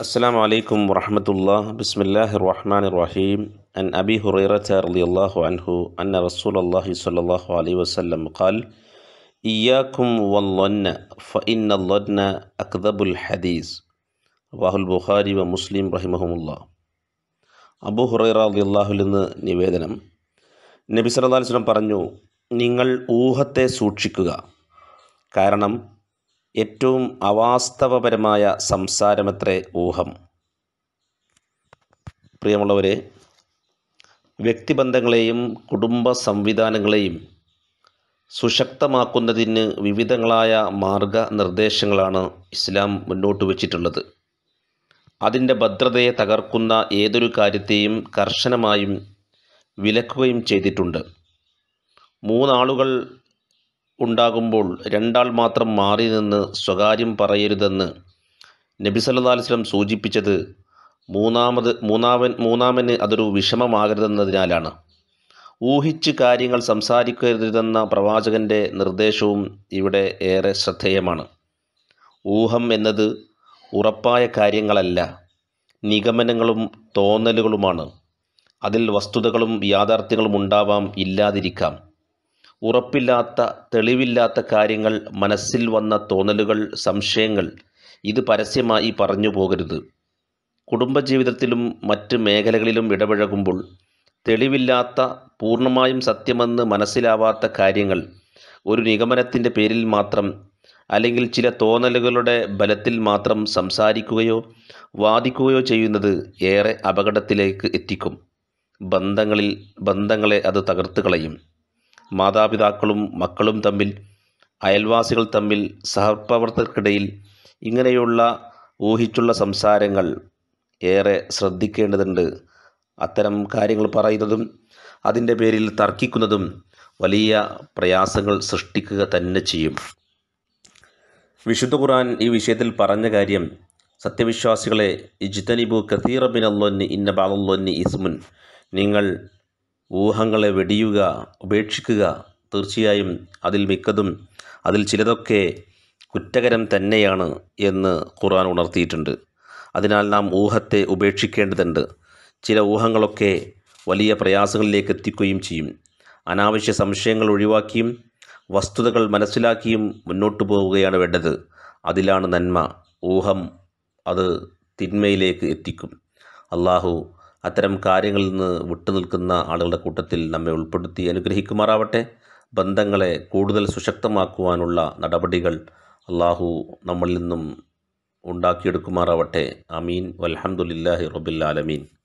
السلام عليكم ورحمة الله بسم الله الرحمن الرحيم عن أبي هريرة رضي الله عنه أن رسول الله صلى الله عليه وسلم قال إياكم والظن فإن الظن أكذب الحديث رواه البخاري ومسلم رحمهم الله അബു ഹുറൈറ അള്ളാഹുൽ നിന്ന് നിവേദനം നബി സല്ലാ വസ്ലം പറഞ്ഞു നിങ്ങൾ ഊഹത്തെ സൂക്ഷിക്കുക കാരണം ഏറ്റവും അവാസ്തവപരമായ സംസാരമത്രേ ഊഹം പ്രിയമുള്ളവരെ വ്യക്തിബന്ധങ്ങളെയും കുടുംബ സംവിധാനങ്ങളെയും സുശക്തമാക്കുന്നതിന് വിവിധങ്ങളായ മാർഗനിർദ്ദേശങ്ങളാണ് ഇസ്ലാം മുന്നോട്ട് വച്ചിട്ടുള്ളത് അതിൻ്റെ ഭദ്രതയെ തകർക്കുന്ന ഏതൊരു കാര്യത്തെയും കർശനമായും വിലക്കുകയും ചെയ്തിട്ടുണ്ട് മൂന്നാളുകൾ ഉണ്ടാകുമ്പോൾ രണ്ടാൾ മാത്രം മാറി നിന്ന് സ്വകാര്യം പറയരുതെന്ന് നബി സല്ലല്ലാഹു അലൈഹി വസല്ലം സൂചിപ്പിച്ചത് മൂന്നാമത് മൂന്നാമൻ മൂന്നാമന് അതൊരു വിഷമമാകരുതെന്നതിനാലാണ് ഊഹിച്ച് കാര്യങ്ങൾ സംസാരിക്കരുതെന്ന പ്രവാചകൻ്റെ നിർദ്ദേശവും ഇവിടെ ഏറെ ശ്രദ്ധേയമാണ് ഊഹം എന്നത് ഉറപ്പായ കാര്യങ്ങളല്ല നിഗമനങ്ങളും തോന്നലുകളുമാണ് അതിൽ വസ്തുതകളും യാഥാർത്ഥ്യങ്ങളും ഉണ്ടാവാം ഇല്ലാതിരിക്കാം ഉറപ്പില്ലാത്ത തെളിവില്ലാത്ത കാര്യങ്ങൾ മനസ്സിൽ വന്ന തോന്നലുകൾ സംശയങ്ങൾ ഇത് പരസ്യമായി പറഞ്ഞു പോകരുത് കുടുംബജീവിതത്തിലും മറ്റ് മേഖലകളിലും ഇടപഴകുമ്പോൾ തെളിവില്ലാത്ത പൂർണ്ണമായും സത്യമെന്ന് മനസ്സിലാവാത്ത കാര്യങ്ങൾ ഒരു നിഗമനത്തിൻ്റെ പേരിൽ മാത്രം അല്ലെങ്കിൽ ചില തോന്നലുകളുടെ ബലത്തിൽ മാത്രം സംസാരിക്കുകയോ വാദിക്കുകയോ ചെയ്യുന്നത് ഏറെ അപകടത്തിലേക്ക് എത്തിക്കും ബന്ധങ്ങളിൽ ബന്ധങ്ങളെ അത് തകർത്ത് കളയും മാതാപിതാക്കളും മക്കളും തമ്മിൽ അയൽവാസികൾ തമ്മിൽ സഹപ്രവർത്തകർക്കിടയിൽ ഇങ്ങനെയുള്ള ഊഹിച്ചുള്ള സംസാരങ്ങൾ ഏറെ ശ്രദ്ധിക്കേണ്ടതുണ്ട് അത്തരം കാര്യങ്ങൾ പറയുന്നതും അതിൻ്റെ പേരിൽ തർക്കിക്കുന്നതും വലിയ പ്രയാസങ്ങൾ സൃഷ്ടിക്കുക തന്നെ ചെയ്യും വിശുദ്ധ ഖുർആൻ ഈ വിഷയത്തിൽ പറഞ്ഞ കാര്യം സത്യവിശ്വാസികളെ ഇജ്തനിബു കസീറബിൻ ഇന്ന ബാലൊന്നി ഇസ്മുൻ നിങ്ങൾ ഊഹങ്ങളെ വെടിയുക ഉപേക്ഷിക്കുക തീർച്ചയായും അതിൽ മിക്കതും അതിൽ ചിലതൊക്കെ കുറ്റകരം തന്നെയാണ് എന്ന് ഖുർആൻ ഉണർത്തിയിട്ടുണ്ട് അതിനാൽ നാം ഊഹത്തെ ഉപേക്ഷിക്കേണ്ടതുണ്ട് ചില ഊഹങ്ങളൊക്കെ വലിയ പ്രയാസങ്ങളിലേക്ക് എത്തിക്കുകയും ചെയ്യും അനാവശ്യ സംശയങ്ങൾ ഒഴിവാക്കിയും വസ്തുതകൾ മനസ്സിലാക്കിയും മുന്നോട്ടു പോവുകയാണ് വേണ്ടത് അതിലാണ് നന്മ ഊഹം അത് തിന്മയിലേക്ക് എത്തിക്കും അള്ളാഹു അത്തരം കാര്യങ്ങളിൽ നിന്ന് വിട്ടുനിൽക്കുന്ന ആളുകളുടെ കൂട്ടത്തിൽ നമ്മെ ഉൾപ്പെടുത്തി അനുഗ്രഹിക്കുമാറാവട്ടെ ബന്ധങ്ങളെ കൂടുതൽ സുശക്തമാക്കുവാനുള്ള നടപടികൾ അള്ളാഹു നമ്മളിൽ നിന്നും ഉണ്ടാക്കിയെടുക്കുമാറാവട്ടെ അമീൻ വലഹമുല്ലാഹി റബുല്ലാലമീൻ ആലമീൻ